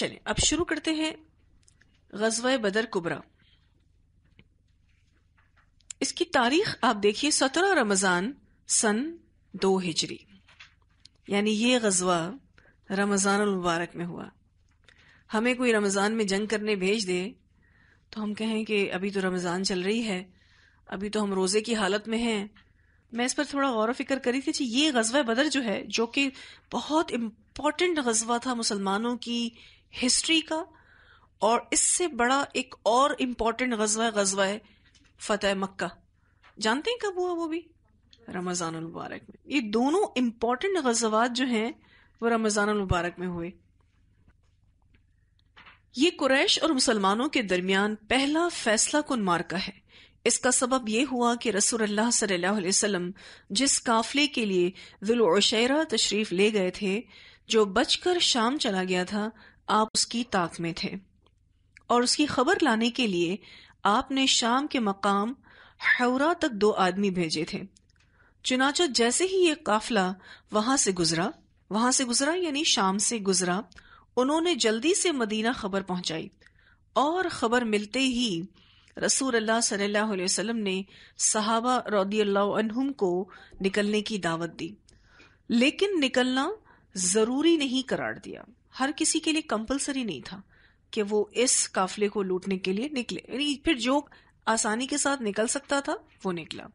चलिए अब शुरू करते हैं गजवा बदर कुबरा इसकी तारीख आप देखिए सत्रह रमजान सन दो हिजरी यानी ये गजवा रमजान मुबारक में हुआ हमें कोई रमज़ान में जंग करने भेज दे तो हम कहें कि अभी तो रमज़ान चल रही है अभी तो हम रोज़े की हालत में हैं मैं इस पर थोड़ा गौर फिक्र करी थी जी ये गजवा बदर जो है जो कि बहुत इम्पॉर्टेंट गजवा था मुसलमानों की हिस्ट्री का और इससे बड़ा एक और इम्पॉर्टेंट गजवा गजवा है फतेह मक्का जानते हैं कब हुआ वो भी रमजान मुबारक में ये दोनों इम्पॉर्टेंट गजवात जो हैं वो रमजान मुबारक में हुए ये कुरैश और मुसलमानों के दरमियान पहला फैसला कन मार्का है इसका सबब यह हुआ कि रसूल सल्लल्लाहु जिस काफिले के लिए जुलशरा तशरीफ ले गए थे जो बचकर शाम चला गया था आप उसकी ताक में थे और उसकी खबर लाने के लिए आपने शाम के मकाम हौरा तक दो आदमी भेजे थे चुनाचा जैसे ही ये काफिला वहां से गुजरा वहां से गुजरा यानी शाम से गुजरा उन्होंने जल्दी से मदीना खबर पहुंचाई और खबर मिलते ही रसूल अल्लाह सल्लल्लाहु अलैहि वसल्लम ने सहाबा रौदीम को निकलने की दावत दी लेकिन निकलना जरूरी नहीं करार दिया हर किसी के लिए कंपलसरी नहीं था कि वो इस काफिले को लूटने के लिए निकले यानी फिर जो आसानी के साथ निकल सकता था वो निकला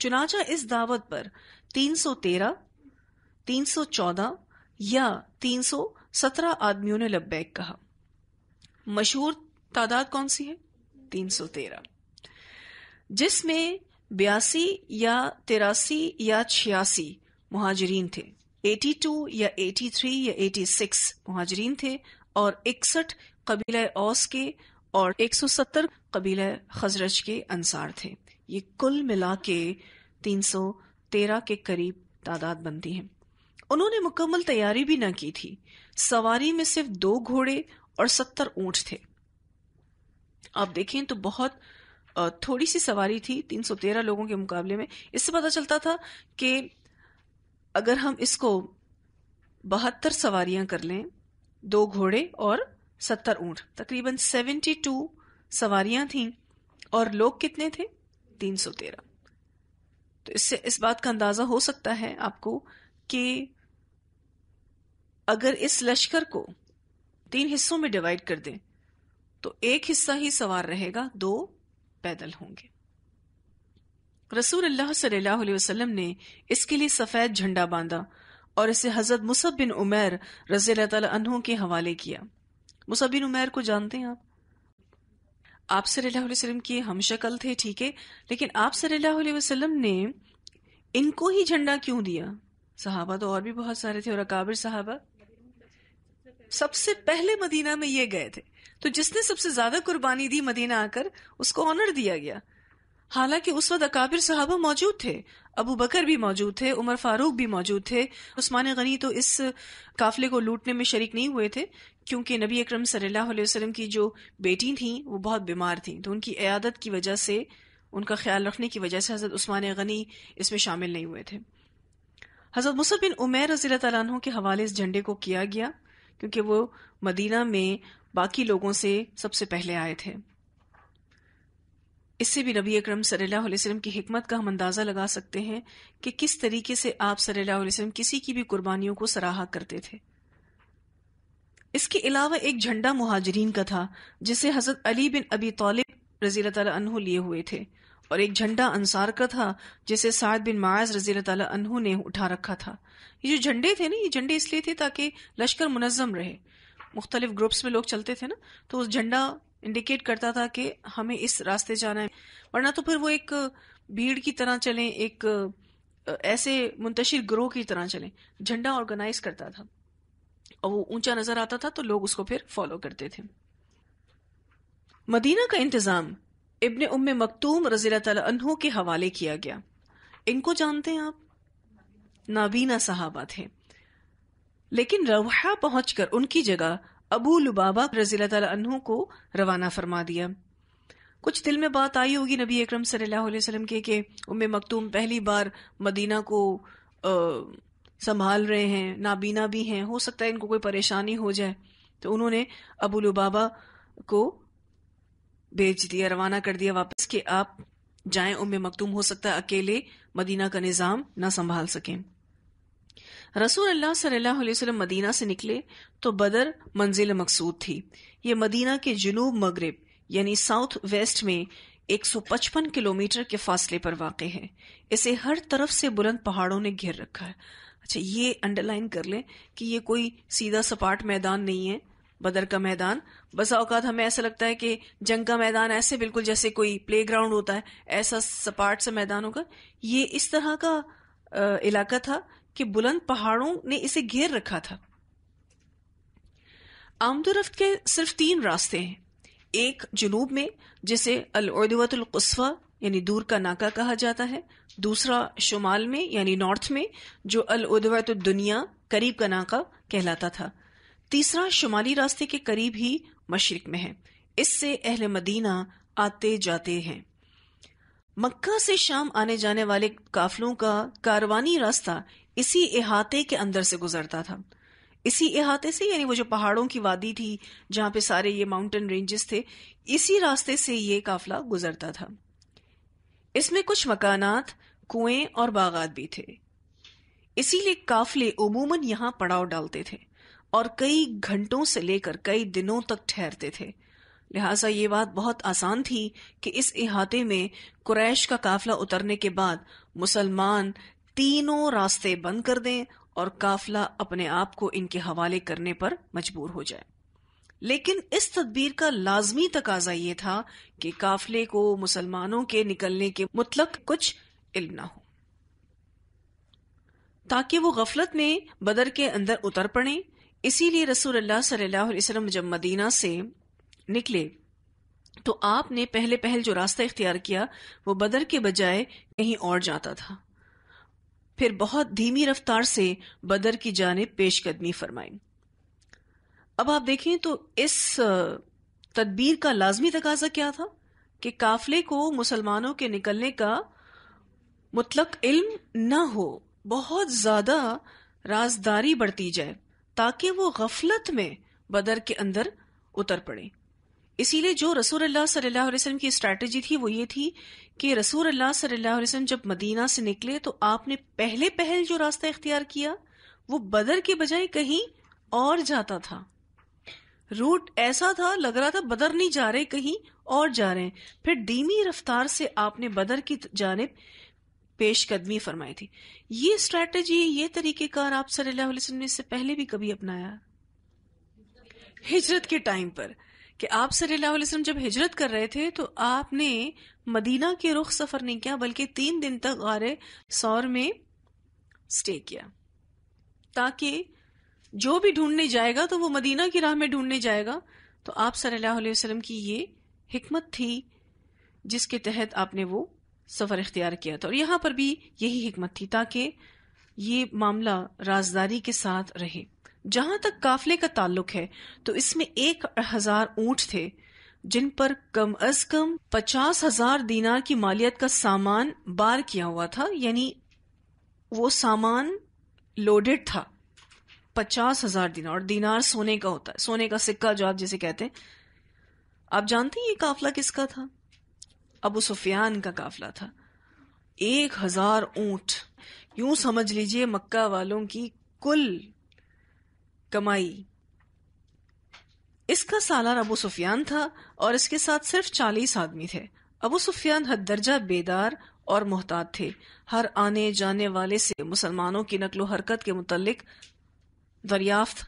चुनाचा इस दावत पर 313, 314 या 317 आदमियों ने लब्बैक कहा मशहूर तादाद कौन सी है 313, जिसमें बयासी या तिरासी या छियासी मुहाजरीन थे 82 या 83 या 86 महाजरीन थे और इकसठ कबीला औस के और 170 कबीला खजरज के अंसार थे ये कुल मिला के तीन सौ तेरह के करीब तादाद बनती है उन्होंने मुकम्मल तैयारी भी न की थी सवारी में सिर्फ दो घोड़े और सत्तर ऊंट थे आप देखें तो बहुत थोड़ी सी सवारी थी 313 लोगों के मुकाबले में इससे पता चलता था कि अगर हम इसको बहत्तर सवारियां कर लें दो घोड़े और सत्तर ऊंट तकरीबन सेवेंटी टू सवारियां थीं और लोग कितने थे तीन सौ तेरह तो इससे इस बात का अंदाजा हो सकता है आपको कि अगर इस लश्कर को तीन हिस्सों में डिवाइड कर दें तो एक हिस्सा ही सवार रहेगा दो पैदल होंगे रसूल अल्लाह सल्लल्लाहु अलैहि वसल्लम ने इसके लिए सफ़ेद झंडा बांधा और इसे हज़रत मुसब बिन उमैर रजी तहों के हवाले किया मुसब बिन उमैर को जानते हैं आप आप सल्लल्लाहु अलैहि वसल्लम की हम शक्ल थे ठीक है लेकिन आप सल्लल्लाहु अलैहि वसल्लम ने इनको ही झंडा क्यों दिया साहबा तो और भी बहुत सारे थे और अकाबिर साहबा सबसे पहले मदीना में ये गए थे तो जिसने सबसे ज्यादा कुर्बानी दी मदीना आकर उसको ऑनर दिया गया हालांकि उस वक्त अकाबिर साहबा मौजूद थे अबू बकर भी मौजूद थे उमर फारूक भी मौजूद थे उस्मान गनी तो इस काफिले को लूटने में शरीक नहीं हुए थे क्योंकि नबी अक्रम सल्लाम की जो बेटी थीं वो बहुत बीमार थीं तो उनकी अयादत की वजह से उनका ख्याल रखने की वजह से हजरत उस्मान गनी इसमें शामिल नहीं हुए थे हजरत मुसब बिन उमेर रजील तु के हवाले इस झंडे को किया गया क्योंकि वो मदीना में बाकी लोगों से सबसे पहले आए थे इससे भी नबी अक्रम सल्लल्लाहु अलैहि वसल्लम की हिकमत का हम अंदाज़ा लगा सकते हैं कि किस तरीके से आप सल्लल्लाहु अलैहि वसल्लम किसी की भी कुर्बानियों को सराहा करते थे इसके अलावा एक झंडा मुहाजरीन का था जिसे हजरत अली बिन अबी तौलिब रजी अनहु लिए हुए थे और एक झंडा अंसार का था जिसे साद बिन माज रजी अनहु ने उठा रखा था ये जो झंडे थे ना ये झंडे इसलिए थे ताकि लश्कर मुनजम रहे मुख्तलिफ ग्रुप्स में लोग चलते थे ना तो उस झंडा इंडिकेट करता था कि हमें इस रास्ते जाना है वरना तो फिर वो एक भीड़ की तरह चले एक ऐसे मुंतशिर ग्रोह की तरह चले झंडा ऑर्गेनाइज करता था और वो ऊंचा नजर आता था तो लोग उसको फिर फॉलो करते थे मदीना का इंतजाम इबन उम्म मकतूम रजील तु के हवाले किया गया इनको जानते हैं आप नाबीना साहबा थे लेकिन रवहा पहुंचकर उनकी जगह अबू लुबाबा रजील तु को रवाना फरमा दिया कुछ दिल में बात आई होगी नबी अक्रम सल्लल्लाहु के, के कि उम्म मकतूम पहली बार मदीना को आ, संभाल रहे हैं नाबीना भी हैं हो सकता है इनको कोई परेशानी हो जाए तो उन्होंने अबू लुबाबा को भेज दिया रवाना कर दिया वापस कि आप जाएं उम्म मकतूम हो सकता है अकेले मदीना का निज़ाम ना संभाल सकें रसूल अल्लाह सल्लल्लाहु अलैहि वसल्लम मदीना से निकले तो बदर मंजिल मकसूद थी ये मदीना के जुनूब मगरब यानी साउथ वेस्ट में 155 किलोमीटर के फासले पर वाक़ है इसे हर तरफ से बुलंद पहाड़ों ने घेर रखा है अच्छा ये अंडरलाइन कर लें कि ये कोई सीधा सपाट मैदान नहीं है बदर का मैदान बसा औकात हमें ऐसा लगता है कि जंग का मैदान ऐसे बिल्कुल जैसे कोई प्ले ग्राउंड होता है ऐसा सपाट से मैदान होगा ये इस तरह का इलाका था कि बुलंद पहाड़ों ने इसे घेर रखा था आमदोरफ्त के सिर्फ तीन रास्ते हैं एक जुनूब में जिसे अलदवतुलकस्वा यानी दूर का नाका कहा जाता है दूसरा शुमाल में यानी नॉर्थ में जो अलदवत दुनिया करीब का नाका कहलाता था तीसरा शुमाली रास्ते के करीब ही मशरक में है इससे अहल मदीना आते जाते हैं मक्का से शाम आने जाने वाले काफलों का कारवानी रास्ता इसी इहाते के अंदर से गुजरता था इसी इहाते से यानी वो जो पहाड़ों की वादी थी जहां पे सारे ये माउंटेन रेंजेस थे इसी रास्ते से ये काफिला गुजरता था इसमें कुछ मकानात कुएं और बागात भी थे इसीलिए काफिले उमूमन यहां पड़ाव डालते थे और कई घंटों से लेकर कई दिनों तक ठहरते थे लिहाजा ये बात बहुत आसान थी कि इस इहाते में कुरैश का काफिला उतरने के बाद मुसलमान तीनों रास्ते बंद कर दें और काफिला अपने आप को इनके हवाले करने पर मजबूर हो जाए लेकिन इस तदबीर का लाजमी तकाजा ये था कि काफिले को मुसलमानों के निकलने के मुतलक कुछ इल्म ना हो ताकि वो गफलत में बदर के अंदर उतर पड़े इसीलिए रसूल अल्लाह सल्लल्लाहु अलैहि वसल्लम जब मदीना से निकले तो आपने पहले पहल जो रास्ता इख्तियार किया वो बदर के बजाय कहीं और जाता था फिर बहुत धीमी रफ्तार से बदर की जानब पेशकदमी फरमाई अब आप देखें तो इस तदबीर का लाजमी तकाजा क्या था कि काफले को मुसलमानों के निकलने का मुतलक इल्म न हो बहुत ज्यादा राजदारी बढ़ती जाए ताकि वो गफलत में बदर के अंदर उतर पड़े इसीलिए जो रसूल अल्लाह सल्लल्लाहु अलैहि वसल्लम की स्ट्रेटजी थी वो ये थी कि रसूल अल्लाह सल्लल्लाहु अलैहि वसल्लम जब मदीना से निकले तो आपने पहले पहल जो रास्ता इख्तियार किया वो बदर के बजाय कहीं और जाता था रूट ऐसा था लग रहा था बदर नहीं जा रहे कहीं और जा रहे फिर धीमी रफ्तार से आपने बदर की जानब पेशकदमी फरमाई थी ये स्ट्रेटजी ये तरीकेकार आप सल्लल्लाहु अलैहि वसल्लम ने इससे पहले भी कभी अपनाया हिजरत के टाइम पर कि आप सल्लल्लाहु अलैहि वसल्लम जब हिजरत कर रहे थे तो आपने मदीना के रुख सफर नहीं किया बल्कि तीन दिन तक गारे सौर में स्टे किया ताकि जो भी ढूंढने जाएगा तो वो मदीना की राह में ढूंढने जाएगा तो आप सल्लल्लाहु अलैहि वसल्लम की ये हिकमत थी जिसके तहत आपने वो सफ़र इख्तियार किया था और यहां पर भी यही हिकमत थी ताकि ये मामला राजदारी के साथ रहे जहां तक काफले का ताल्लुक है तो इसमें एक हजार ऊंट थे जिन पर कम अज कम पचास हजार दीनार की मालियत का सामान बार किया हुआ था यानी वो सामान लोडेड था पचास हजार दिनार और दिनार सोने का होता है सोने का सिक्का जो आप जिसे कहते हैं आप जानते हैं ये काफला किसका था अबू सुफियान का काफला था एक हजार ऊंट यूं समझ लीजिए मक्का वालों की कुल कमाई इसका सालार अबू सुफियान था और इसके साथ सिर्फ चालीस आदमी थे अबू सुफियान हद दर्जा बेदार और मोहतात थे हर आने जाने वाले से मुसलमानों की नकलो हरकत के मुतलक दरियाफ्त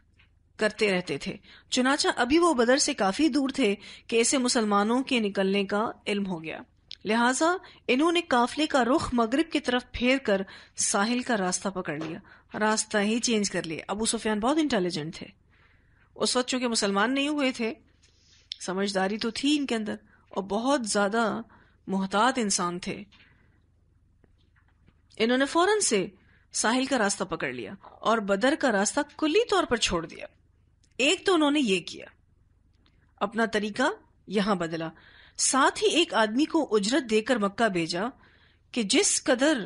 करते रहते थे चुनाचा अभी वो बदर से काफी दूर थे कि इसे मुसलमानों के निकलने का इल्म हो गया लिहाजा इन्होंने काफिले का रुख मगरब की तरफ फेर कर साहिल का रास्ता पकड़ लिया रास्ता ही चेंज कर लिया अबू सुफियान बहुत इंटेलिजेंट थे उस वक्त चूंकि मुसलमान नहीं हुए थे समझदारी तो थी इनके अंदर और बहुत ज्यादा मोहतात इंसान थे इन्होंने फौरन से साहिल का रास्ता पकड़ लिया और बदर का रास्ता कुल्ली तौर पर छोड़ दिया एक तो उन्होंने ये किया अपना तरीका यहां बदला साथ ही एक आदमी को उजरत देकर मक्का भेजा कि जिस कदर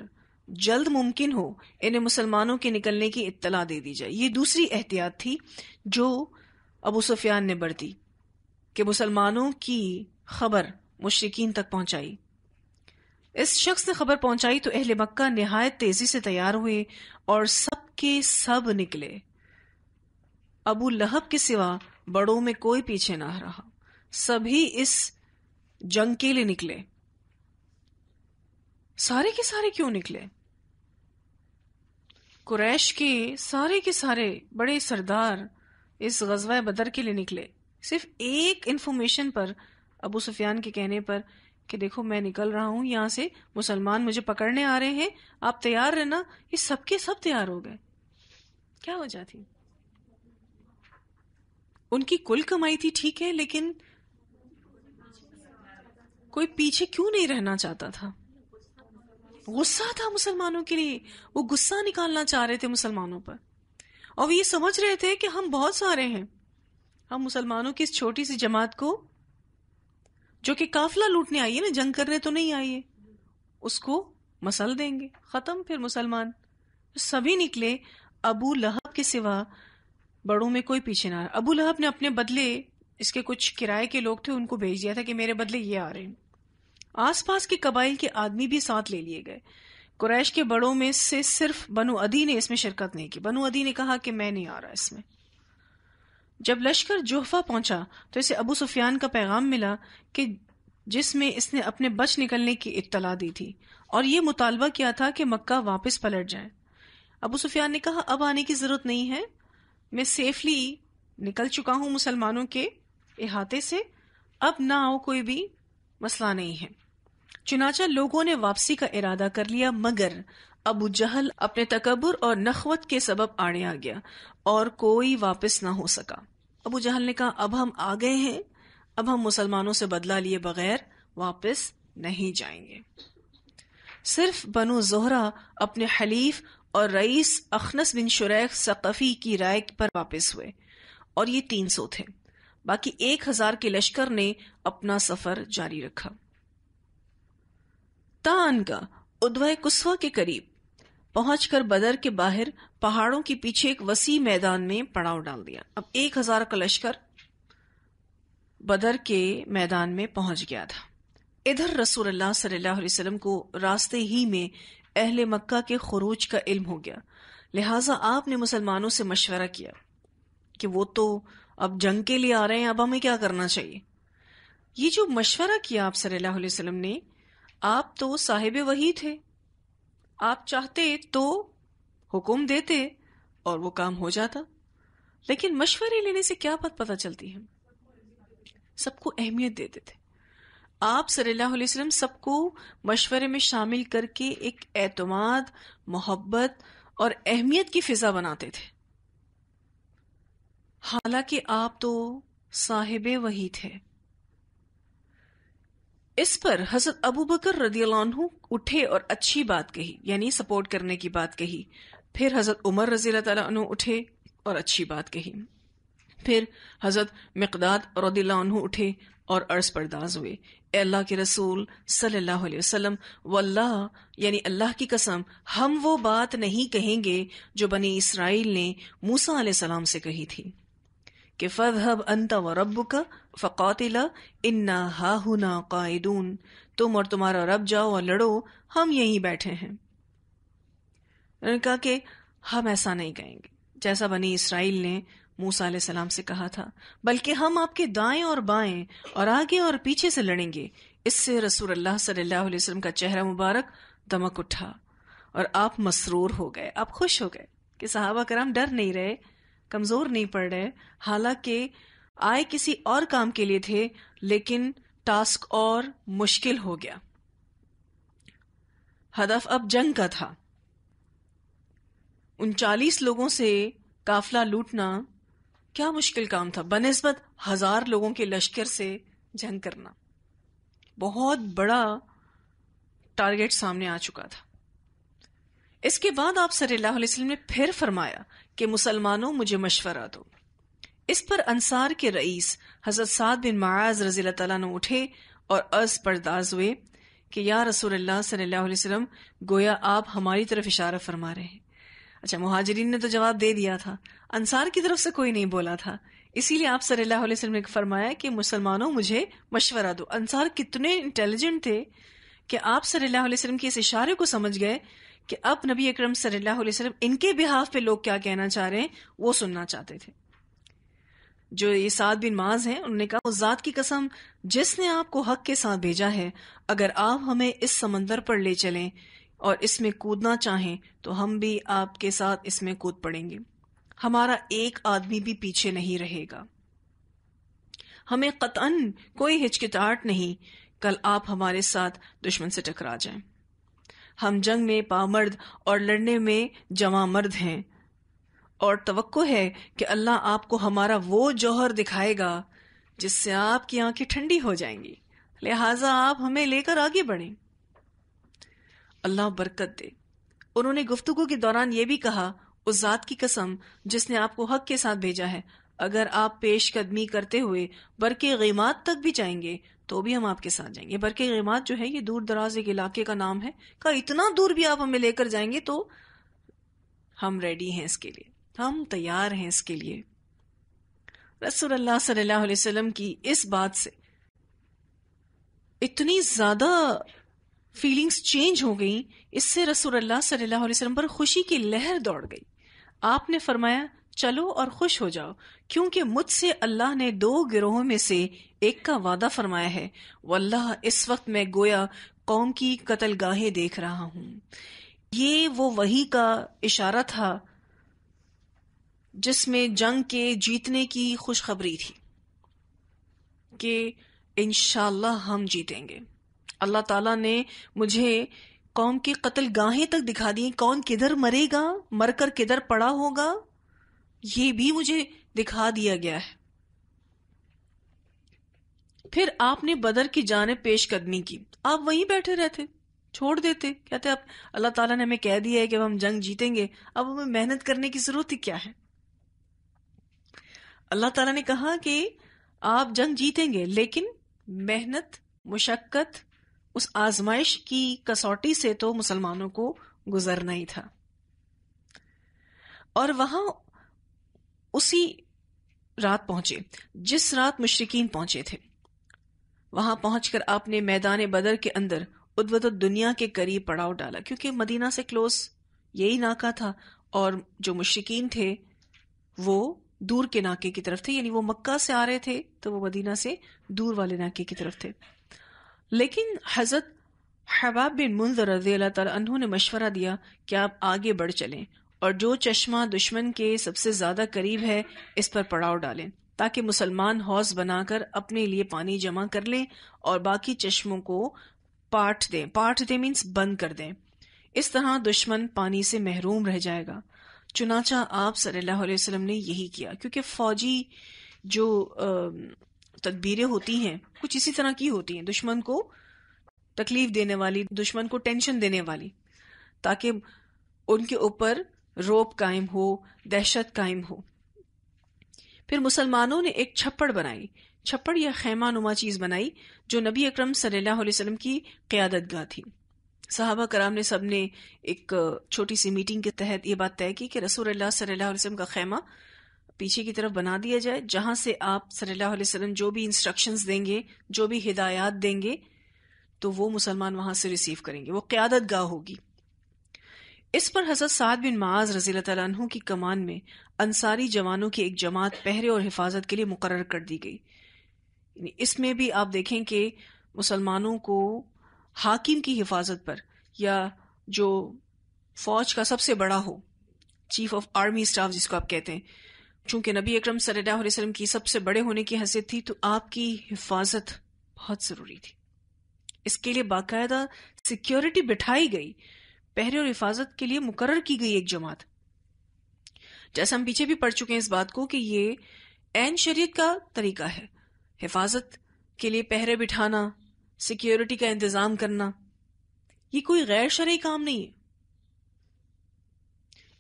जल्द मुमकिन हो इन्हें मुसलमानों के निकलने की इत्तला दे दी जाए ये दूसरी एहतियात थी जो अबू सुफियान ने बरती कि मुसलमानों की खबर मुश्किन तक पहुंचाई इस शख्स ने खबर पहुंचाई तो अहले मक्का नहायत तेजी से तैयार हुए और सबके सब निकले अबू लहब के सिवा बड़ों में कोई पीछे ना रहा सभी इस जंग के लिए निकले सारे के सारे क्यों निकले कुरैश के सारे के सारे बड़े सरदार इस गजवा बदर के लिए निकले सिर्फ एक इंफॉर्मेशन पर अबू सुफियान के कहने पर कि देखो मैं निकल रहा हूं यहां से मुसलमान मुझे पकड़ने आ रहे हैं आप तैयार रहना ये सबके सब तैयार हो गए क्या वजह थी उनकी कुल कमाई थी ठीक है लेकिन कोई पीछे क्यों नहीं रहना चाहता था गुस्सा था मुसलमानों के लिए वो गुस्सा निकालना चाह रहे थे मुसलमानों पर और वो ये समझ रहे थे कि हम बहुत सारे हैं हम मुसलमानों की इस छोटी सी जमात को जो कि काफिला लूटने आई है ना जंग करने तो नहीं आई है उसको मसल देंगे खत्म फिर मुसलमान सभी निकले अबू लहब के सिवा बड़ों में कोई पीछे ना रहा अबू लहब ने अपने बदले इसके कुछ किराए के लोग थे उनको भेज दिया था कि मेरे बदले ये आ रहे हैं आसपास के कबाइल के आदमी भी साथ ले लिए गए कुरैश के बड़ों में से सिर्फ बनु अदी ने इसमें शिरकत नहीं की बनु अदी ने कहा कि मैं नहीं आ रहा इसमें जब लश्कर जोहफा पहुंचा तो इसे अबू सुफियान का पैगाम मिला कि जिसमें इसने अपने बच निकलने की इत्तला दी थी और ये मुतालबा किया था कि मक्का वापस पलट जाए अबू सुफियान ने कहा अब आने की जरूरत नहीं है मैं सेफली निकल चुका हूं मुसलमानों के अहाते से अब ना आओ कोई भी मसला नहीं है चुनाचा लोगों ने वापसी का इरादा कर लिया मगर अबू जहल अपने तकबर और नखवत के सबब आड़े आ गया और कोई वापस ना हो सका अबू जहल ने कहा अब हम आ गए हैं अब हम मुसलमानों से बदला लिए बगैर वापस नहीं जाएंगे सिर्फ बनु जोहरा अपने हलीफ और रईस अखनस बिन शुरैख सकफी की राय पर वापस हुए और ये तीन सौ थे बाकी एक हजार के लश्कर ने अपना सफर जारी रखा तानगा उद्वय कुसवा के करीब पहुंचकर बदर के बाहर पहाड़ों के पीछे एक वसी मैदान में पड़ाव डाल दिया अब एक हजार का लश्कर बदर के मैदान में पहुंच गया था इधर अल्लाह सल्लल्लाहु अलैहि वसल्लम को रास्ते ही में अहले मक्का के खरूज का इल्म हो गया लिहाजा आपने मुसलमानों से मशवरा किया कि वो तो अब जंग के लिए आ रहे हैं अब हमें क्या करना चाहिए ये जो मशवरा किया आप सल्लल्लाहु अलैहि वसल्लम ने आप तो साहेब वही थे आप चाहते तो हुक्म देते और वो काम हो जाता लेकिन मशवरे लेने से क्या बात पता चलती है सबको अहमियत देते थे आप सल्लल्लाहु अलैहि वसल्लम सबको मशवरे में शामिल करके एक एतमाद मोहब्बत और अहमियत की फिजा बनाते थे हालांकि आप तो साहिब वही थे इस पर हजरत अबू बकर रदी उठे और अच्छी बात कही यानी सपोर्ट करने की बात कही फिर हजरत उमर रजी तु उठे और अच्छी बात कही फिर हजरत मकदाद रदील्ला उठे और अर्ज परदाज हुए अल्लाह के रसूल सल्लल्लाहु अलैहि वसल्लम वल्लाह यानी अल्लाह की कसम हम वो बात नहीं कहेंगे जो बनी इसराइल ने मूसा सलाम से कही थी कि फ़जहब अंत व रब का फ़ातिला इन्ना हा हुना कायदून तुम और तुम्हारा रब जाओ और लड़ो हम यहीं बैठे हैं उन्होंने कहा कि हम ऐसा नहीं कहेंगे जैसा बनी इसराइल ने मूसा सलाम से कहा था बल्कि हम आपके दाएं और बाएं और आगे और पीछे से लड़ेंगे इससे रसूल अल्लाह सल्लल्लाहु अलैहि वसल्लम का चेहरा मुबारक दमक उठा और आप मसरूर हो गए आप खुश हो गए कि सहाबा कराम डर नहीं रहे कमज़ोर नहीं पड़ रहे हालांकि आए किसी और काम के लिए थे लेकिन टास्क और मुश्किल हो गया हदफ अब जंग का था उनचालीस लोगों से काफला लूटना क्या मुश्किल काम था बनस्बत हजार लोगों के लश्कर से जंग करना बहुत बड़ा टारगेट सामने आ चुका था इसके बाद आप सल्लल्लाहु अलैहि वसल्लम ने फिर फरमाया कि मुसलमानों मुझे मशवरा दो इस पर अंसार के रईस हजरत साद बिन माज रजील तु उठे और अर्ज परदाज हुए कि या रसूल अल्लाह सल्लल्लाहु गोया आप हमारी तरफ इशारा फरमा रहे हैं अच्छा महाजरीन ने तो जवाब दे दिया था अंसार की तरफ से कोई नहीं बोला था इसीलिए आप सल्लल्लाहु अलैहि वसल्लम ने फरमाया कि मुसलमानों मुझे मशवरा दो अंसार कितने इंटेलिजेंट थे कि आप सल्लल्लाहु अलैहि वसल्लम के इस इशारे को समझ गए कि अब नबी अक्रम सल्लल्लाहु इनके बिहाफ पे लोग क्या कहना चाह रहे हैं वो सुनना चाहते थे जो ये साद बिन माज है उन्होंने कहा उस जात की कसम जिसने आपको हक के साथ भेजा है अगर आप हमें इस समंदर पर ले चलें और इसमें कूदना चाहें तो हम भी आपके साथ इसमें कूद पड़ेंगे हमारा एक आदमी भी पीछे नहीं रहेगा हमें कतन कोई हिचकिचाहट नहीं कल आप हमारे साथ दुश्मन से टकरा जाएं हम जंग में पामर्द और लड़ने में जमा मर्द हैं और तवक्को है कि अल्लाह आपको हमारा वो जौहर दिखाएगा जिससे आपकी आंखें ठंडी हो जाएंगी लिहाजा आप हमें लेकर आगे बढ़े अल्लाह बरकत दे उन्होंने गुफ्तगु के दौरान यह भी कहा उस जात की कसम जिसने आपको हक के साथ भेजा है अगर आप पेश कदमी करते हुए बरके गिमात तक भी जाएंगे तो भी हम आपके साथ जाएंगे बरके गिमात जो है ये दूर दराज एक इलाके का नाम है का इतना दूर भी आप हमें लेकर जाएंगे तो हम रेडी हैं इसके लिए हम तैयार हैं इसके लिए रसूल सल्लल्लाहु अलैहि वसल्लम की इस बात से इतनी ज्यादा फीलिंग्स चेंज हो गई इससे रसूल सल्लल्लाहु अलैहि वसल्लम पर खुशी की लहर दौड़ गई आपने फरमाया चलो और खुश हो जाओ क्योंकि मुझसे अल्लाह ने दो गिरोहों में से एक का वादा फरमाया है वल्लाह इस वक्त मैं गोया कौम की कतलगाहें देख रहा हूं ये वो वही का इशारा था जिसमें जंग के जीतने की खुशखबरी थी कि इनशाला हम जीतेंगे अल्लाह ताला ने मुझे कौम की कतलगाहें तक दिखा दी कौन किधर मरेगा मरकर किधर पड़ा होगा ये भी मुझे दिखा दिया गया है फिर आपने बदर की जाने पेश कदमी की आप वहीं बैठे रहते छोड़ देते कहते आप अल्लाह ताला ने हमें कह दिया है कि अब हम जंग जीतेंगे अब हमें मेहनत करने की जरूरत ही क्या है अल्लाह ताला ने कहा कि आप जंग जीतेंगे लेकिन मेहनत मुशक्कत उस आजमाइश की कसौटी से तो मुसलमानों को गुजरना ही था और वहां उसी रात पहुंचे जिस रात मुशरकिन पहुंचे थे वहां पहुंचकर आपने मैदान बदर के अंदर उद्वत दुनिया के करीब पड़ाव डाला क्योंकि मदीना से क्लोज यही नाका था और जो मुशरकिन थे वो दूर के नाके की तरफ थे यानी वो मक्का से आ रहे थे तो वो मदीना से दूर वाले नाके की तरफ थे लेकिन हजरत हबाब बिन मुंजर रजी अल्लाह तला ने मशवरा दिया कि आप आगे बढ़ चलें और जो चश्मा दुश्मन के सबसे ज्यादा करीब है इस पर पड़ाव डालें ताकि मुसलमान हौस बनाकर अपने लिए पानी जमा कर लें और बाकी चश्मों को पाठ दें पाठ दे मीन्स बंद कर दें इस तरह दुश्मन पानी से महरूम रह जाएगा चुनाचा आप सल्लल्लाहु अलैहि वसल्लम ने यही किया क्योंकि फौजी जो तकबीरें होती हैं कुछ इसी तरह की होती हैं दुश्मन को तकलीफ देने वाली दुश्मन को टेंशन देने वाली ताकि उनके ऊपर रोप कायम हो दहशत कायम हो फिर मुसलमानों ने एक छप्पड़ बनाई छप्पड़ या खैमा नुमा चीज बनाई जो नबी अकरम सल्लल्लाहु अलैहि वसल्लम की क्यादत गाह थी साहबा कराम ने सबने एक छोटी सी मीटिंग के तहत ये बात तय की कि रसूल अल्लाह सल्लल्लाहु अलैहि वसल्लम का खैमा पीछे की तरफ बना दिया जाए जहां से आप सल्लल्लाहु अलैहि वसल्लम जो भी इंस्ट्रक्शन देंगे जो भी हिदायत देंगे तो वो मुसलमान वहां से रिसीव करेंगे वो क्यादत गाह होगी इस पर हजरत साद बिन माज रजील तु की कमान में अंसारी जवानों की एक जमात पहरे और हिफाजत के लिए मुकर कर दी गई इसमें भी आप देखें कि मुसलमानों को हाकिम की हिफाजत पर या जो फौज का सबसे बड़ा हो चीफ ऑफ आर्मी स्टाफ जिसको आप कहते हैं चूंकि नबी अक्रम सल्लल्लाहु की सबसे बड़े होने की हैसियत थी तो आपकी हिफाजत बहुत ज़रूरी थी इसके लिए बाकायदा सिक्योरिटी बिठाई गई पहरे और हिफाजत के लिए मुकर्र की गई एक जमात जैसे हम पीछे भी पढ़ चुके हैं इस बात को कि ये एन शरीत का तरीका है हिफाजत के लिए पहरे बिठाना सिक्योरिटी का इंतजाम करना ये कोई गैर शरी काम नहीं है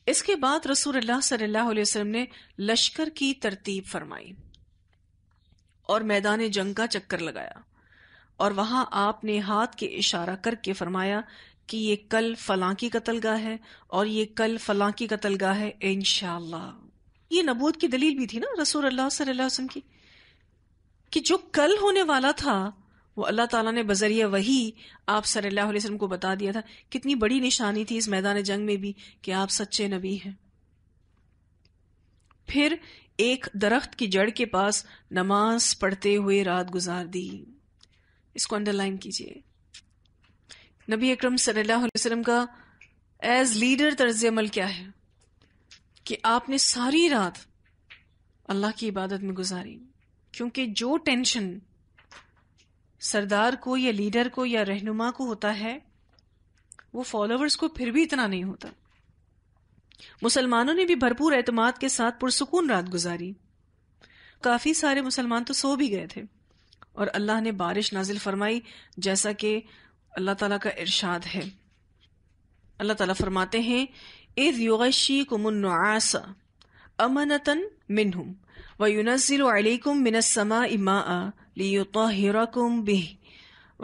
इसके बाद रसूल सल्लल्लाहु अलैहि वसल्लम ने लश्कर की तरतीब फरमाई और मैदान जंग का चक्कर लगाया और वहां आपने हाथ के इशारा करके फरमाया कि ये कल फलां की गाह है और ये कल फलां की गाह है इनशाला ये नबूत की दलील भी थी ना रसूल अल्लाह वसल्लम की कि जो कल होने वाला था वो अल्लाह ताला ने बजरिया वही आप सल्लल्लाहु अलैहि वसल्लम को बता दिया था कितनी बड़ी निशानी थी इस मैदान जंग में भी कि आप सच्चे नबी हैं फिर एक दरख्त की जड़ के पास नमाज पढ़ते हुए रात गुजार दी इसको अंडरलाइन कीजिए नबी अक्रम सल्लल्लाहु का एज लीडर तर्ज अमल क्या है कि आपने सारी रात अल्लाह की इबादत में गुजारी क्योंकि जो टेंशन सरदार को या लीडर को या रहनुमा को होता है वो फॉलोअर्स को फिर भी इतना नहीं होता मुसलमानों ने भी भरपूर एतमाद के साथ पुरसकून रात गुजारी काफी सारे मुसलमान तो सो भी गए थे और अल्लाह ने बारिश नाजिल फरमाई जैसा कि अल्लाह ताला का इरशाद है अल्लाह ताला फरमाते हैं इज योगी कुमनास अमनतन मिनहुम व युनज़िलकुम मिनसमा इमा लियुताहिरकुम बिह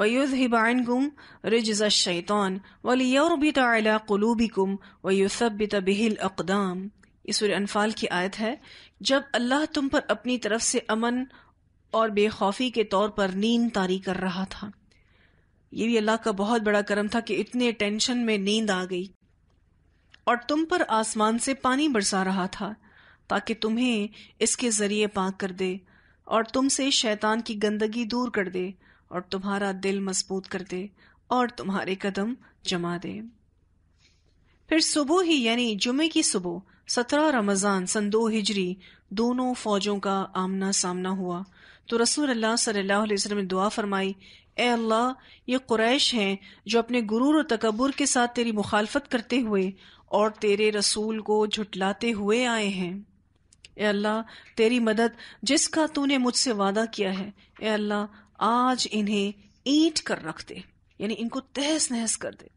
वयुजहिबानकुम रिजज शैतान वलियरबित अला कुलूबिकुम वयुसब्बित बिहिल अकदाम इस अनफाल की आयत है जब अल्लाह तुम पर अपनी तरफ से अमन और बेखौफी के तौर पर नींद तारी कर रहा था ये भी अल्लाह का बहुत बड़ा करम था कि इतने टेंशन में नींद आ गई और तुम पर आसमान से पानी बरसा रहा था ताकि तुम्हें इसके जरिए पाक कर दे और तुमसे शैतान की गंदगी दूर कर दे और तुम्हारा दिल मजबूत कर दे और तुम्हारे कदम जमा दे फिर सुबह ही यानी जुमे की सुबह सत्रह रमजान सन दो हिजरी दोनों फौजों का आमना सामना हुआ तो रसूल अल्लाह सल्लल्लाहु अलैहि वसल्लम ने दुआ फरमाई ए अल्लाह ये कुरैश हैं जो अपने गुरूर और तकबर के साथ तेरी मुखालफत करते हुए और तेरे रसूल को झुटलाते हुए आए हैं ए अल्लाह तेरी मदद जिसका तूने मुझसे वादा किया है ए अल्लाह आज इन्हें ईट कर रख दे यानी इनको तहस नहस कर दे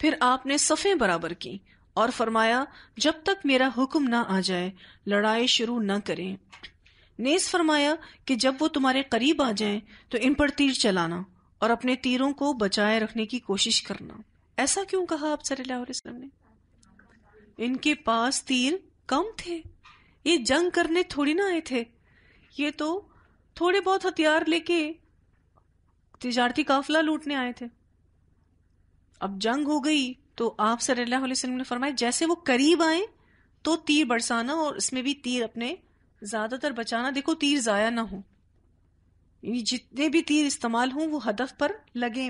फिर आपने सफ़े बराबर की और फरमाया जब तक मेरा हुक्म ना आ जाए लड़ाई शुरू ना करें नेस फरमाया कि जब वो तुम्हारे करीब आ जाएं तो इन पर तीर चलाना और अपने तीरों को बचाए रखने की कोशिश करना ऐसा क्यों कहा आप सल्लल्लाहु अलैहि वसल्लम ने इनके पास तीर कम थे ये जंग करने थोड़ी ना आए थे ये तो थोड़े बहुत हथियार लेके तजारती काफिला लूटने आए थे अब जंग हो गई तो आप सल्लल्लाहु अलैहि ने फरमाया जैसे वो करीब आए तो तीर बरसाना और इसमें भी तीर अपने ज्यादातर बचाना देखो तीर जाया ना हो जितने भी तीर इस्तेमाल हों वो हदफ पर लगे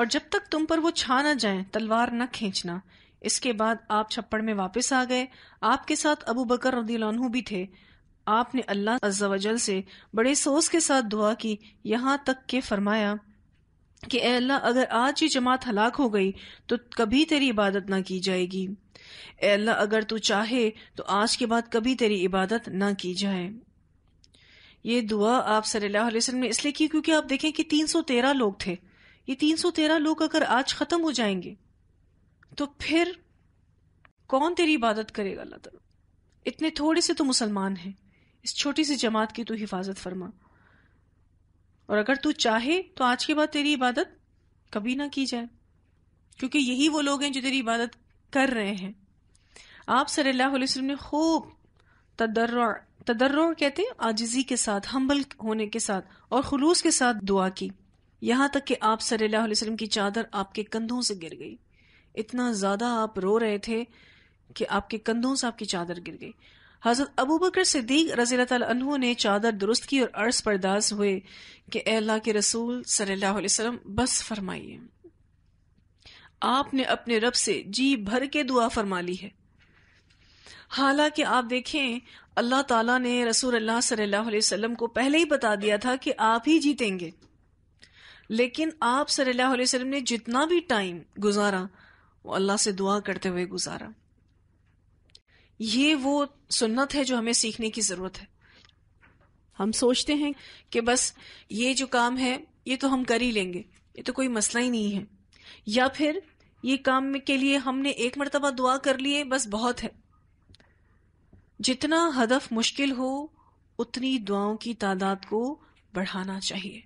और जब तक तुम पर वो छा ना जाए तलवार न खींचना इसके बाद आप छप्पड़ में वापस आ गए आपके साथ अबू बकर रदीलानहू भी थे आपने अल्लाह अज्जावजल से बड़े सोच के साथ दुआ की यहाँ तक के फरमाया कि अल्लाह अगर आज ये जमात हलाक हो गई तो कभी तेरी इबादत ना की जाएगी ए अल्लाह अगर तू चाहे तो आज के बाद कभी तेरी इबादत ना की जाए ये दुआ आप सल्लल्लाहु अलैहि वसल्लम ने इसलिए की क्योंकि आप देखें कि 313 लोग थे ये 313 लोग अगर आज खत्म हो जाएंगे तो फिर कौन तेरी इबादत करेगा अल्लाह तला इतने थोड़े से तो मुसलमान हैं इस छोटी सी जमात की तू हिफाजत फरमा और अगर तू चाहे तो आज के बाद तेरी इबादत कभी ना की जाए क्योंकि यही वो लोग हैं जो तेरी इबादत कर रहे हैं आप सल्लल्लाहु अलैहि वसल्लम ने खूब तदर्र तदर्र कहते हैं आजिजी के साथ हम्बल होने के साथ और खलूस के साथ दुआ की यहाँ तक कि आप सल्लल्लाहु अलैहि वसल्लम की चादर आपके कंधों से गिर गई इतना ज़्यादा आप रो रहे थे कि आपके कंधों से आपकी चादर गिर गई हजरत अबू बकर सिद्दीक रजी तु ने चादर दुरुस्त की और अर्ज परदाज हुए कि अल्लाह के रसूल सल्लल्लाहु अलैहि वसल्लम बस फरमाइए आपने अपने रब से जी भर के दुआ फरमा ली है हालांकि आप देखें अल्लाह ताला ने रसूल अल्लाह सल्लल्लाहु अलैहि वसल्लम को पहले ही बता दिया था कि आप ही जीतेंगे लेकिन आप सल्लल्लाहु अलैहि वसल्लम ने जितना भी टाइम गुजारा वो अल्लाह से दुआ करते हुए गुजारा ये वो सुन्नत है जो हमें सीखने की ज़रूरत है हम सोचते हैं कि बस ये जो काम है ये तो हम कर ही लेंगे ये तो कोई मसला ही नहीं है या फिर ये काम के लिए हमने एक मरतबा दुआ कर लिए बस बहुत है जितना हदफ मुश्किल हो उतनी दुआओं की तादाद को बढ़ाना चाहिए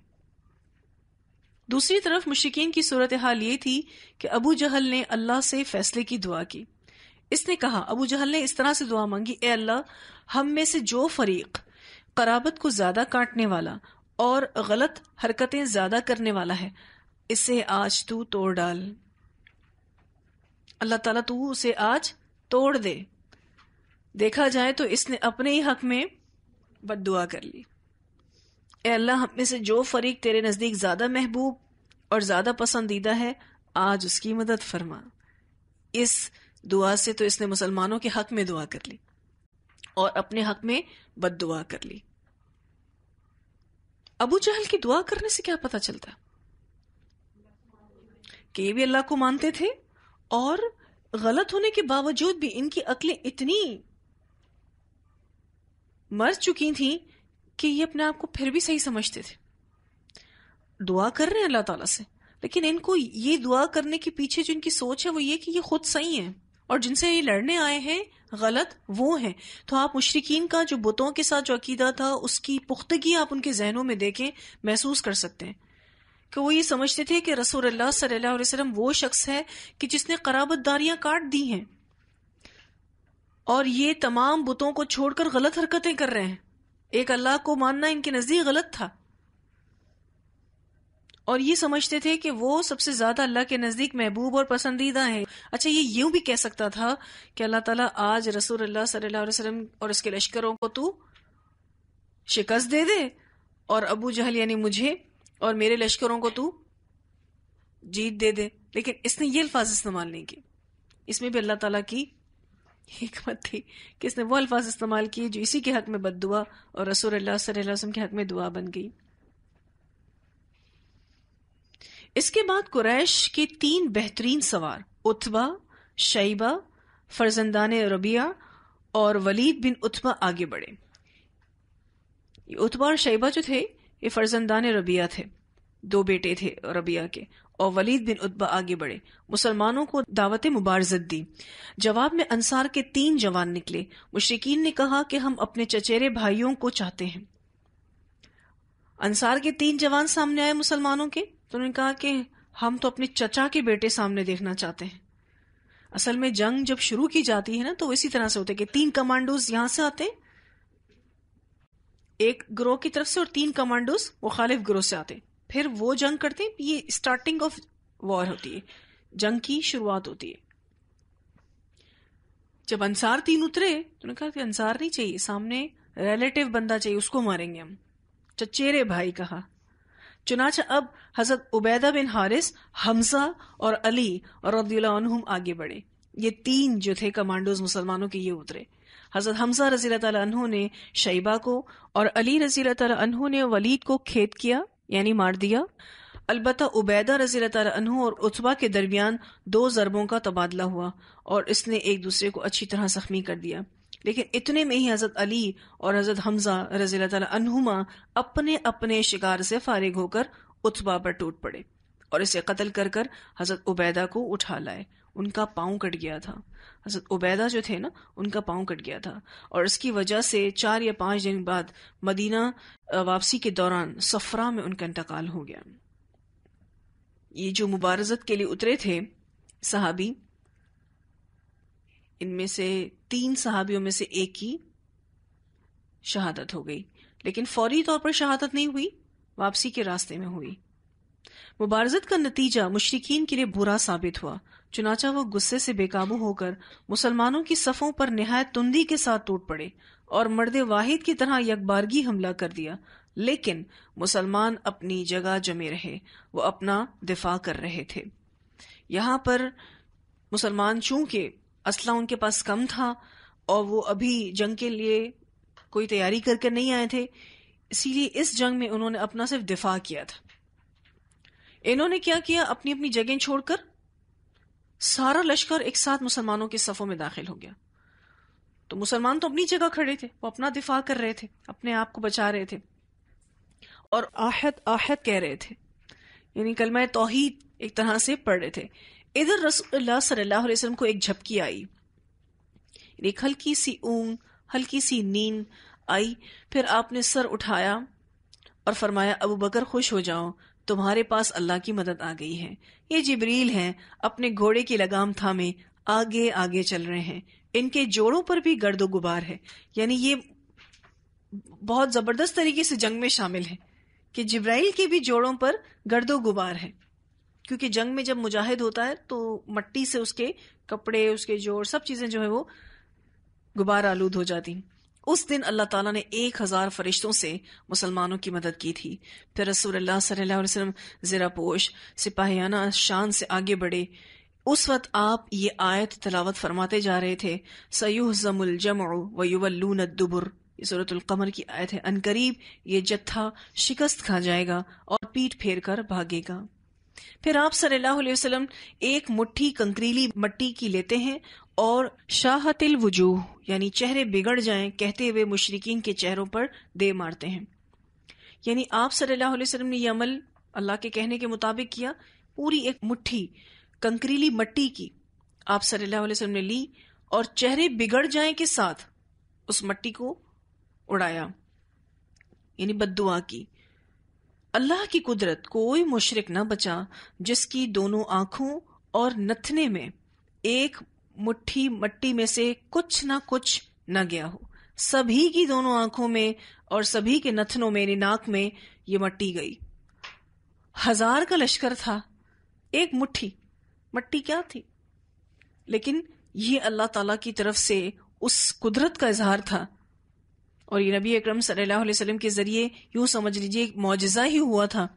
दूसरी तरफ मुश्किन की सूरत हाल ये थी कि अबू जहल ने अल्लाह से फैसले की दुआ की इसने कहा अबू जहल ने इस तरह से दुआ मांगी ए अल्लाह हम में से जो फरीक कराबत को ज्यादा काटने वाला और गलत हरकतें ज्यादा करने वाला है इसे आज तू तोड़ डाल अल्लाह ताला तू उसे आज तोड़ दे देखा जाए तो इसने अपने ही हक में बद दुआ कर ली ए अल्लाह हम में से जो फरीक तेरे नज़दीक ज़्यादा महबूब और ज़्यादा पसंदीदा है आज उसकी मदद फरमा इस दुआ से तो इसने मुसलमानों के हक में दुआ कर ली और अपने हक में बद दुआ कर ली अबू जहल की दुआ करने से क्या पता चलता है कि ये भी अल्लाह को मानते थे और गलत होने के बावजूद भी इनकी अकलें इतनी मर चुकी थी कि ये अपने आप को फिर भी सही समझते थे दुआ कर रहे हैं अल्लाह ताला से लेकिन इनको ये दुआ करने के पीछे जो इनकी सोच है वो ये कि ये खुद सही है और जिनसे ये लड़ने आए हैं गलत वो हैं तो आप मुशरकिन का जो बुतों के साथ जो अकीदा था उसकी पुख्तगी आप उनके जहनों में देखें महसूस कर सकते हैं कि वो ये समझते थे कि रसूल अल्लाह सल्लल्लाहु अलैहि वसल्लम वो शख्स है कि जिसने कराबत दारियां काट दी हैं और ये तमाम बुतों को छोड़कर गलत हरकतें कर रहे हैं एक अल्लाह को मानना इनके नजदीक गलत था और ये समझते थे कि वो सबसे ज्यादा अल्लाह के नजदीक महबूब और पसंदीदा है अच्छा ये यूं भी कह सकता था कि अल्लाह ताला आज रसूल अल्लाह सल्लल्लाहु अलैहि वसल्लम और उसके लश्करों को तू शिकस्त दे दे और अबू जहल यानी मुझे और मेरे लश्करों को तू जीत दे दे लेकिन इसने ये अल्फाज इस्तेमाल नहीं किए इसमें भी अल्लाह ताला की हमत थी कि इसने वो अल्फाज इस्तेमाल किए जो इसी के हक में बद दुआ और रसूल अल्लाह वसम के हक में दुआ बन गई इसके बाद कुरैश के तीन बेहतरीन सवार उतबा शैबा फर्जंदान रबिया और वलीद बिन उतबा आगे बढ़े उतबा और शैबा जो थे ये फर्जंदान रबिया थे दो बेटे थे रबिया के और वलीद बिन उतबा आगे बढ़े मुसलमानों को दावत मुबारजत दी जवाब में अंसार के तीन जवान निकले मुशरकिन ने कहा कि हम अपने चचेरे भाइयों को चाहते हैं अंसार के तीन जवान सामने आए मुसलमानों के तो उन्होंने कहा कि हम तो अपने चचा के बेटे सामने देखना चाहते हैं असल में जंग जब शुरू की जाती है ना तो इसी तरह से होते कि तीन कमांडोज यहां से आते हैं एक ग्रोह की तरफ से और तीन कमांडोज मुखालिफ ग्रोह से आते फिर वो जंग करते हैं ये स्टार्टिंग ऑफ वॉर होती है जंग की शुरुआत होती है जब अंसार तीन उतरे तो उन्होंने कहा कि अंसार नहीं चाहिए सामने रिलेटिव बंदा चाहिए उसको मारेंगे हम चचेरे भाई कहा चुनाचा अब हजरत उबैदा बिन हारिस हमजा और अली और रदीम आगे बढ़े ये तीन जो थे कमांडोज मुसलमानों के ये उतरे हज़रत हमजा रजी तु ने शैबा को और अली रजी तु ने वलीद को खेत किया यानी मार दिया अलबत् उबैदा रजी तु और उतबा के दरमियान दो जरबों का तबादला हुआ और इसने एक दूसरे को अच्छी तरह जख्मी कर दिया लेकिन इतने में ही हजरत अली और हजरत हमजा रजी तहुमा अपने अपने शिकार से फारिग होकर उत्बा पर टूट पड़े और इसे कतल कर कर हजरत उबैदा को उठा लाए उनका पाँव कट गया था हजरत उबैदा जो थे ना उनका पाँव कट गया था और इसकी वजह से चार या पांच दिन बाद मदीना वापसी के दौरान सफरा में उनका इंतकाल हो गया ये जो मुबारजत के लिए उतरे थे सहाबी इनमें से तीन सहाबियों में से एक की शहादत हो गई लेकिन फौरी तौर पर शहादत नहीं हुई वापसी के रास्ते में हुई मुबारजत का नतीजा मुशरकिन के लिए बुरा साबित हुआ चुनाचा वो गुस्से से बेकाबू होकर मुसलमानों की सफ़ों पर नहायत तुंदी के साथ टूट पड़े और मर्द वाहिद की तरह यकबारगी हमला कर दिया लेकिन मुसलमान अपनी जगह जमे रहे वो अपना दिफा कर रहे थे यहाँ पर मुसलमान चूंकि असला उनके पास कम था और वो अभी जंग के लिए कोई तैयारी करके नहीं आए थे इसीलिए इस जंग में उन्होंने अपना सिर्फ दिफा किया था इन्होंने क्या किया अपनी अपनी जगह छोड़कर सारा लश्कर एक साथ मुसलमानों के सफों में दाखिल हो गया तो मुसलमान तो अपनी जगह खड़े थे वो अपना दिफा कर रहे थे अपने आप को बचा रहे थे और आहत आहत कह रहे थे यानी कलमा तोहहीद एक तरह से पढ़ रहे थे इधर रसोल्ला सल्लल्लाहु अलैहि को एक झपकी आई एक हल्की सी ऊंग हल्की सी नींद आई फिर आपने सर उठाया और फरमाया अबू बकर खुश हो जाओ तुम्हारे पास अल्लाह की मदद आ गई है ये जिबरील हैं अपने घोड़े की लगाम थामे आगे आगे चल रहे हैं इनके जोड़ों पर भी गर्द गुबार है यानी ये बहुत जबरदस्त तरीके से जंग में शामिल है कि जिब्राइल के भी जोड़ों पर गर्दो गुबार है क्योंकि जंग में जब मुजाहिद होता है तो मट्टी से उसके कपड़े उसके जोड़ सब चीजें जो है वो गुबार आलूद हो जाती हैं उस दिन अल्लाह ताला ने एक हजार फरिश्तों से मुसलमानों की मदद की थी फिर रसूल सल्लल्लाहु अलैहि वसल्लम जरापोश सिपाहियाना शान से आगे बढ़े उस वक्त आप ये आयत तलावत फरमाते जा रहे थे सयूह जमुल जम वयुवल्लून दुबुर ये सूरतुल कमर की आयत है अनकरीब ये जत्था शिकस्त खा जाएगा और पीठ फेर कर भागेगा फिर आप सल्लल्लाहु अलैहि वसल्लम एक मुट्ठी कंकरीली मट्टी की लेते हैं और शाहतिल वजूह यानी चेहरे बिगड़ जाएं कहते हुए मुशरकिन के चेहरों पर दे मारते हैं यानी आप सल्लल्लाहु अलैहि वसल्लम ने यह अमल अल्लाह के कहने के मुताबिक किया पूरी एक मुट्ठी कंकरीली मट्टी की आप सल्लल्लाहु अलैहि वसल्लम ने ली और चेहरे बिगड़ जाए के साथ उस मट्टी को उड़ाया यानी बदुआ की अल्लाह की कुदरत कोई मुशरक न बचा जिसकी दोनों आंखों और नथने में एक मुट्ठी मट्टी में से कुछ ना कुछ न गया हो सभी की दोनों आंखों में और सभी के नथनों में नाक में ये मट्टी गई हजार का लश्कर था एक मुट्ठी मट्टी क्या थी लेकिन ये अल्लाह ताला की तरफ से उस कुदरत का इजहार था और ये नबी अक्रम सल्लल्लाहु के ज़रिए यूं समझ लीजिए एक मुआजा ही हुआ था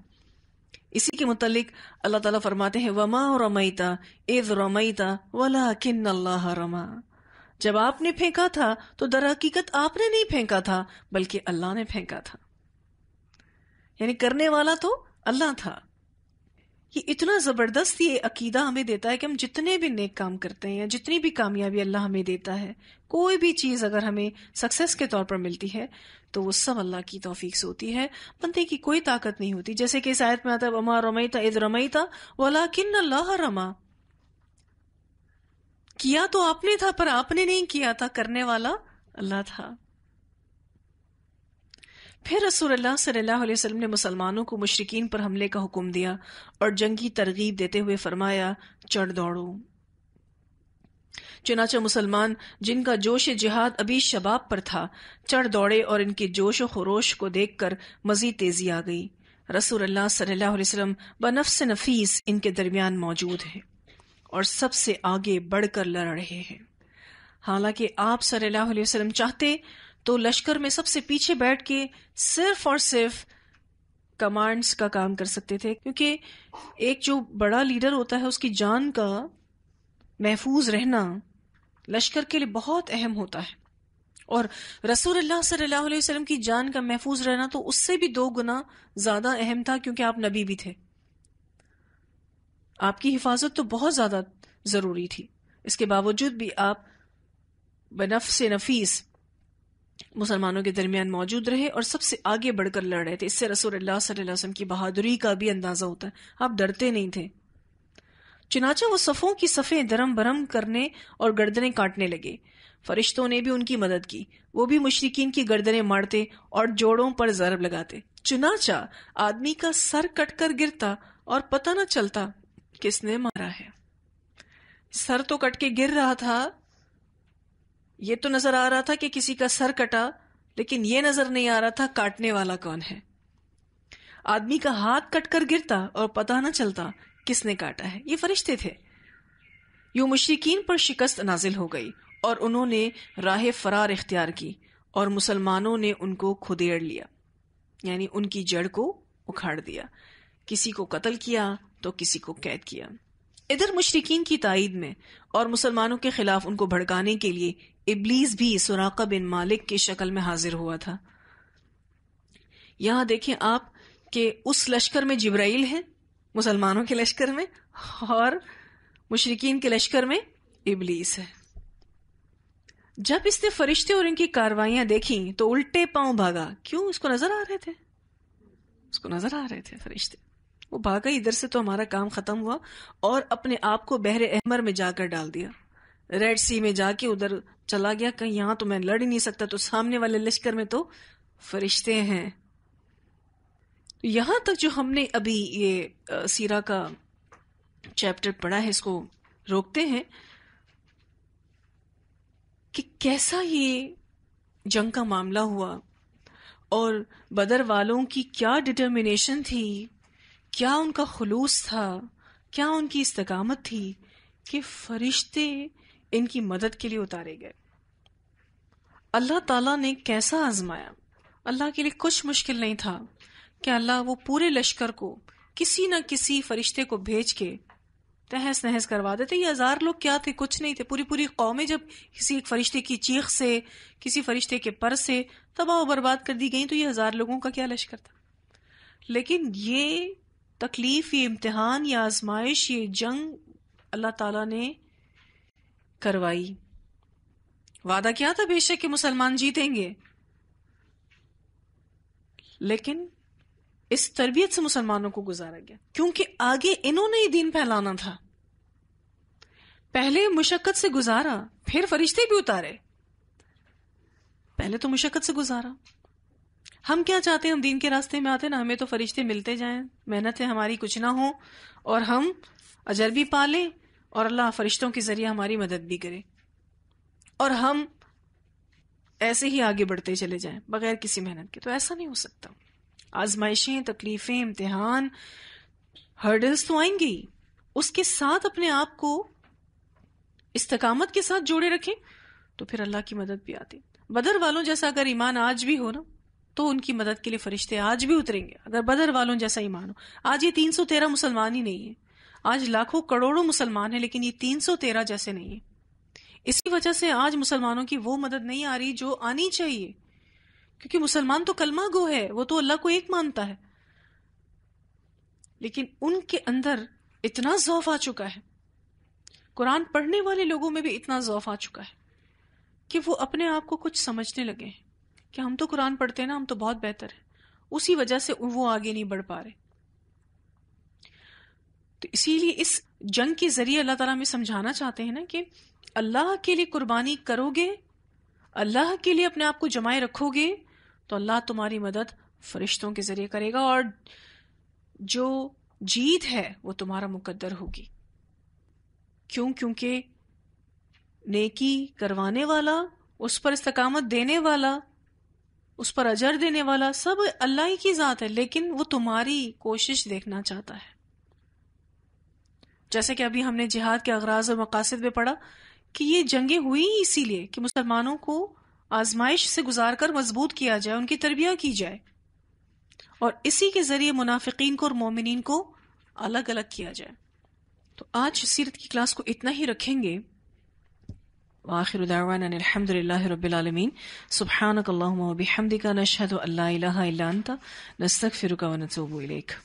इसी के मुतालिक अल्लाह ताला फरमाते हैं वमा रमैता इज रमैता वला किन्न अल्लाह रमा जब आपने फेंका था तो दर हकीकत आपने नहीं फेंका था बल्कि अल्लाह ने फेंका था यानी करने वाला तो अल्लाह था ये इतना ज़बरदस्त ये अकीदा हमें देता है कि हम जितने भी नेक काम करते हैं जितनी भी कामयाबी अल्लाह हमें देता है कोई भी चीज़ अगर हमें सक्सेस के तौर पर मिलती है तो वो सब अल्लाह की तोफीक से होती है बंदे की कोई ताकत नहीं होती जैसे कि इस आयत में आता है अमा रमईता इद रमईता वला किन्न अल्लाह रमा किया तो आपने था पर आपने नहीं किया था करने वाला अल्लाह था फिर रसूलुल्लाह सल्लल्लाहु अलैहि वसल्लम ने मुसलमानों को मुशरिकीन पर हमले का हुक्म दिया और जंग की तरगीब देते हुए फरमाया चढ़ दौड़ो चुनाचा मुसलमान जिनका जोश जिहाद अभी शबाब पर था चढ़ दौड़े और इनके जोश खरोश को देखकर मजीद तेजी आ गई रसूल अल्लाह सल्लल्लाहु अलैहि वसल्लम बनफ्स नफीस इनके दरमियान मौजूद है और सबसे आगे बढ़कर लड़ रहे हैं हालांकि आप सल्लल्लाहु अलैहि वसल्लम चाहते तो लश्कर में सबसे पीछे बैठ के सिर्फ और सिर्फ कमांड्स का काम कर सकते थे क्योंकि एक जो बड़ा लीडर होता है उसकी जान का महफूज रहना लश्कर के लिए बहुत अहम होता है और रसूल सल्लल्लाहु अलैहि वसल्लम की जान का महफूज रहना तो उससे भी दो गुना ज्यादा अहम था क्योंकि आप नबी भी थे आपकी हिफाजत तो बहुत ज्यादा जरूरी थी इसके बावजूद भी आप बनफ से नफीस मुसलमानों के दरमियान मौजूद रहे और सबसे आगे बढ़कर लड़ रहे थे इससे रसूल वसल्लम की बहादुरी का भी अंदाजा होता है आप डरते नहीं थे चुनाचा वो सफ़ों की सफ़े दरम बरम करने और गर्दनें काटने लगे फरिश्तों ने भी उनकी मदद की वो भी मुशरकिन की गर्दनें मारते और जोड़ों पर जरब लगाते चुनाचा आदमी का सर कट कर गिरता और पता न चलता किसने मारा है सर तो कट के गिर रहा था ये तो नजर आ रहा था कि किसी का सर कटा लेकिन ये नजर नहीं आ रहा था काटने वाला कौन है आदमी का हाथ कटकर गिरता और पता न चलता किसने काटा है ये फरिश्ते थे यू मुशरकिन पर शिकस्त नाजिल हो गई और उन्होंने राह फरार इख्तियार की और मुसलमानों ने उनको खुदेड़ लिया यानी उनकी जड़ को उखाड़ दिया किसी को कत्ल किया तो किसी को कैद किया इधर मुशरकिन की ताइद में और मुसलमानों के खिलाफ उनको भड़काने के लिए इबलीस भी सुराका बिन मालिक की शक्ल में हाजिर हुआ था यहां देखें आप कि उस लश्कर में जिब्राइल है मुसलमानों के लश्कर में और मुशरकिन के लश्कर में इबलीस है जब इसने फरिश्ते और इनकी कार्रवाइयां देखी तो उल्टे पांव भागा क्यों उसको नजर आ रहे थे उसको नजर आ रहे थे फरिश्ते वो भागा इधर से तो हमारा काम खत्म हुआ और अपने आप को बहरे अहमर में जाकर डाल दिया रेड सी में जाके उधर चला गया कहीं यहां तो मैं लड़ ही नहीं सकता तो सामने वाले लश्कर में तो फरिश्ते हैं यहां तक जो हमने अभी ये सीरा का चैप्टर पढ़ा है इसको रोकते हैं कि कैसा ये जंग का मामला हुआ और बदर वालों की क्या डिटर्मिनेशन थी क्या उनका खलूस था क्या उनकी इस्तकामत थी कि फरिश्ते इनकी मदद के लिए उतारे गए अल्लाह ताला ने कैसा आजमाया अल्लाह के लिए कुछ मुश्किल नहीं था कि अल्लाह वो पूरे लश्कर को किसी न किसी फरिश्ते को भेज के तहस नहस करवा देते ये हजार लोग क्या थे कुछ नहीं थे पूरी पूरी कौमें जब किसी एक फरिश्ते की चीख से किसी फरिश्ते के पर से तबाह बर्बाद कर दी गई तो ये हजार लोगों का क्या लश्कर था लेकिन ये तकलीफ़ ये इम्तिहान या आजमाइश ये जंग अल्लाह ताला ने करवाई वादा किया था बेशक कि मुसलमान जीतेंगे लेकिन इस तरबियत से मुसलमानों को गुजारा गया क्योंकि आगे इन्होंने ही दीन फैलाना था पहले मुशक्कत से गुजारा फिर फरिश्ते भी उतारे पहले तो मुशक्कत से गुजारा हम क्या चाहते हैं हम दीन के रास्ते में आते ना हमें तो फरिश्ते मिलते जाए मेहनत है हमारी कुछ ना हो और हम अजर भी पालें और अल्लाह फरिश्तों के ज़रिए हमारी मदद भी करे और हम ऐसे ही आगे बढ़ते चले जाएं बगैर किसी मेहनत के तो ऐसा नहीं हो सकता आजमाइशें तकलीफ़ें इम्तहान हर्डल्स तो आएंगी उसके साथ अपने आप को इस्तकामत के साथ जोड़े रखें तो फिर अल्लाह की मदद भी आती बदर वालों जैसा अगर ईमान आज भी हो ना तो उनकी मदद के लिए फरिश्ते आज भी उतरेंगे अगर बदर वालों जैसा ही मानो आज ये तीन सौ तेरह मुसलमान ही नहीं है आज लाखों करोड़ों मुसलमान हैं लेकिन ये तीन सौ तेरह जैसे नहीं है इसी वजह से आज मुसलमानों की वो मदद नहीं आ रही जो आनी चाहिए क्योंकि मुसलमान तो कलमा गो है वो तो अल्लाह को एक मानता है लेकिन उनके अंदर इतना जौफ आ चुका है कुरान पढ़ने वाले लोगों में भी इतना जौफ आ चुका है कि वो अपने आप को कुछ समझने लगे हैं कि हम तो कुरान पढ़ते हैं ना हम तो बहुत बेहतर हैं उसी वजह से वो आगे नहीं बढ़ पा रहे तो इसीलिए इस जंग के जरिए अल्लाह ताला हमें समझाना चाहते हैं ना कि अल्लाह के लिए कुर्बानी करोगे अल्लाह के लिए अपने आप को जमाए रखोगे तो अल्लाह तुम्हारी मदद फरिश्तों के जरिए करेगा और जो जीत है वो तुम्हारा मुकद्दर होगी क्यों क्योंकि नेकी करवाने वाला उस पर इस्तकामत देने वाला उस पर अजर देने वाला सब अल्लाह ही की जात है लेकिन वो तुम्हारी कोशिश देखना चाहता है जैसे कि अभी हमने जिहाद के अगराज और मकासद में पढ़ा कि ये जंगे हुई इसीलिए कि मुसलमानों को आजमाइश से गुजार कर मजबूत किया जाए उनकी तरबिया की जाए और इसी के जरिए मुनाफिकीन को और मोमिन को अलग अलग किया जाए तो आज सीरत की क्लास को इतना ही रखेंगे واخر دعوانا ان الحمد لله رب العالمين سبحانك اللهم وبحمدك نشهد ان لا اله الا انت نستغفرك ونتوب اليك